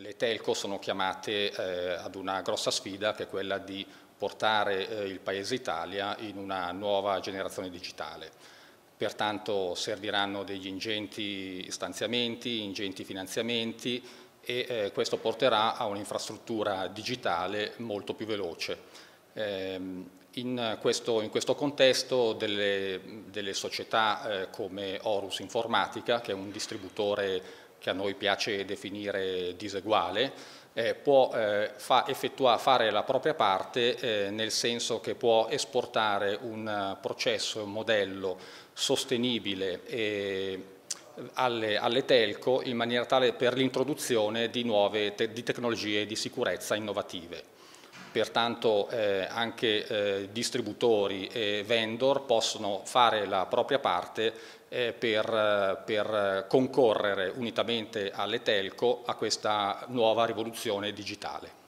Le telco sono chiamate eh, ad una grossa sfida che è quella di portare eh, il Paese Italia in una nuova generazione digitale. Pertanto serviranno degli ingenti stanziamenti, ingenti finanziamenti e eh, questo porterà a un'infrastruttura digitale molto più veloce. Ehm, in questo, in questo, contesto delle, delle società eh, come Horus Informatica, che è un distributore che a noi piace definire diseguale, eh, può eh, fa fare la propria parte eh, nel senso che può esportare un eh, processo, un modello sostenibile e eh, alle, alle, telco in maniera tale per l'introduzione di nuove te di tecnologie di sicurezza innovative pertanto eh, anche eh, distributori e vendor possono fare la propria parte eh, per, per, concorrere unitamente alle telco a questa nuova rivoluzione digitale.